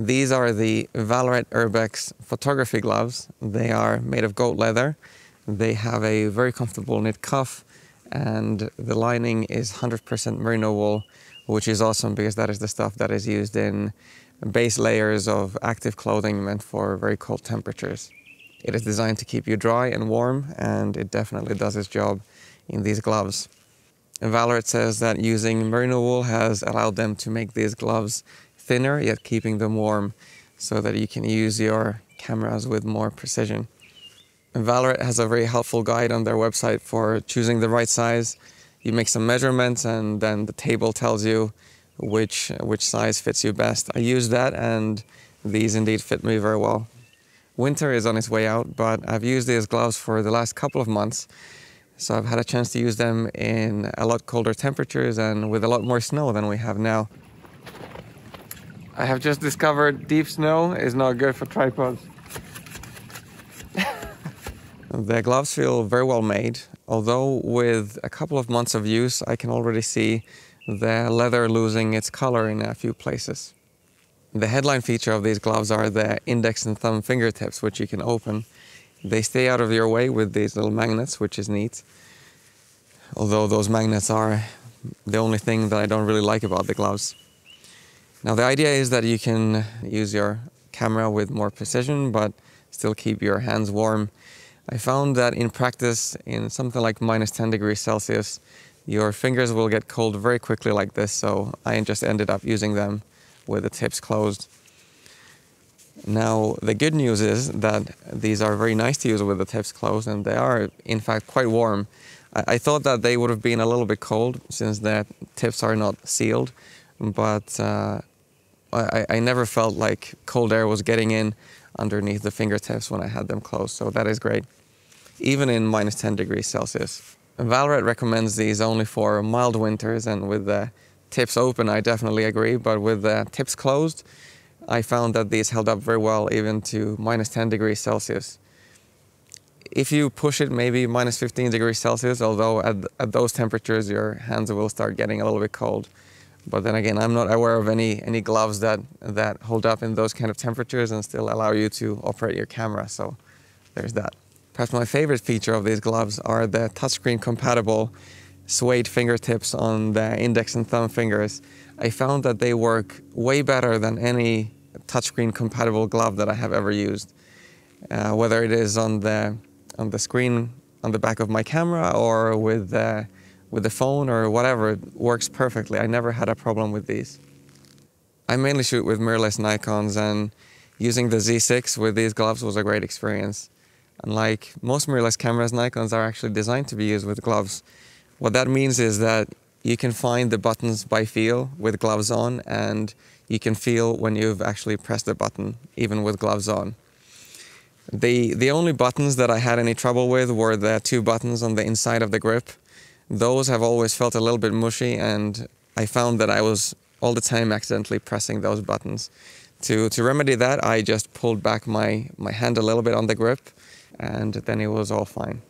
These are the Valorite Urbex photography gloves. They are made of goat leather. They have a very comfortable knit cuff and the lining is 100% merino wool, which is awesome because that is the stuff that is used in base layers of active clothing meant for very cold temperatures. It is designed to keep you dry and warm, and it definitely does its job in these gloves. Valorant says that using merino wool has allowed them to make these gloves thinner, yet keeping them warm so that you can use your cameras with more precision. And Valorant has a very helpful guide on their website for choosing the right size. You make some measurements and then the table tells you which, which size fits you best. I use that and these indeed fit me very well. Winter is on its way out, but I've used these gloves for the last couple of months. So I've had a chance to use them in a lot colder temperatures and with a lot more snow than we have now. I have just discovered deep snow is not good for tripods. the gloves feel very well made, although with a couple of months of use, I can already see the leather losing its color in a few places. The headline feature of these gloves are the index and thumb fingertips, which you can open. They stay out of your way with these little magnets, which is neat. Although those magnets are the only thing that I don't really like about the gloves. Now the idea is that you can use your camera with more precision, but still keep your hands warm. I found that in practice, in something like minus 10 degrees Celsius, your fingers will get cold very quickly like this, so I just ended up using them with the tips closed. Now, the good news is that these are very nice to use with the tips closed, and they are, in fact, quite warm. I, I thought that they would have been a little bit cold since the tips are not sealed, but uh, I, I never felt like cold air was getting in underneath the fingertips when I had them closed, so that is great, even in minus 10 degrees Celsius. Valret recommends these only for mild winters, and with the tips open, I definitely agree, but with the tips closed, I found that these held up very well even to minus 10 degrees Celsius. If you push it maybe minus 15 degrees Celsius, although at, at those temperatures your hands will start getting a little bit cold. But then again, I'm not aware of any, any gloves that, that hold up in those kind of temperatures and still allow you to operate your camera. So there's that. Perhaps my favorite feature of these gloves are the touchscreen compatible suede fingertips on the index and thumb fingers. I found that they work way better than any touchscreen compatible glove that I have ever used. Uh, whether it is on the, on the screen on the back of my camera or with the with the phone or whatever, it works perfectly. I never had a problem with these. I mainly shoot with mirrorless Nikons and using the Z6 with these gloves was a great experience. Unlike most mirrorless cameras, Nikons are actually designed to be used with gloves. What that means is that you can find the buttons by feel with gloves on and you can feel when you've actually pressed the button, even with gloves on. The, the only buttons that I had any trouble with were the two buttons on the inside of the grip those have always felt a little bit mushy and I found that I was all the time accidentally pressing those buttons. To, to remedy that, I just pulled back my, my hand a little bit on the grip and then it was all fine.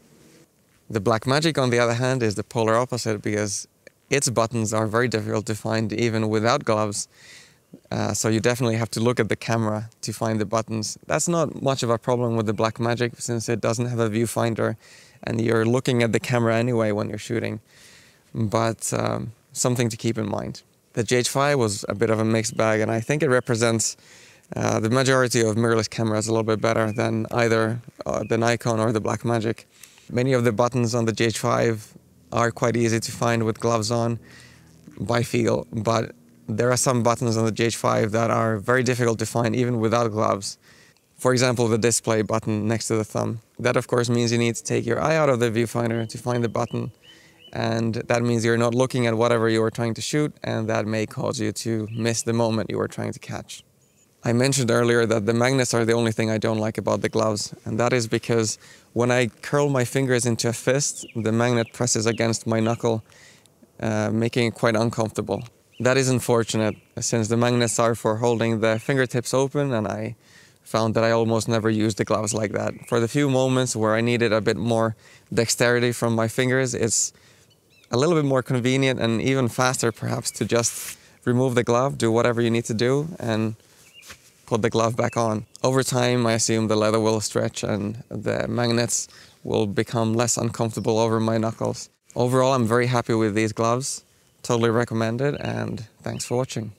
The Black Magic, on the other hand, is the polar opposite because its buttons are very difficult to find even without gloves. Uh, so you definitely have to look at the camera to find the buttons. That's not much of a problem with the Black Magic since it doesn't have a viewfinder and you're looking at the camera anyway when you're shooting. But um, something to keep in mind. The GH5 was a bit of a mixed bag, and I think it represents uh, the majority of mirrorless cameras a little bit better than either uh, the Nikon or the Blackmagic. Many of the buttons on the GH5 are quite easy to find with gloves on by feel, but there are some buttons on the GH5 that are very difficult to find even without gloves. For example, the display button next to the thumb. That of course means you need to take your eye out of the viewfinder to find the button. And that means you're not looking at whatever you are trying to shoot and that may cause you to miss the moment you are trying to catch. I mentioned earlier that the magnets are the only thing I don't like about the gloves, and that is because when I curl my fingers into a fist, the magnet presses against my knuckle, uh, making it quite uncomfortable. That is unfortunate, since the magnets are for holding the fingertips open and I found that I almost never use the gloves like that. For the few moments where I needed a bit more dexterity from my fingers, it's a little bit more convenient and even faster perhaps to just remove the glove, do whatever you need to do and put the glove back on. Over time, I assume the leather will stretch and the magnets will become less uncomfortable over my knuckles. Overall, I'm very happy with these gloves. Totally recommended and thanks for watching.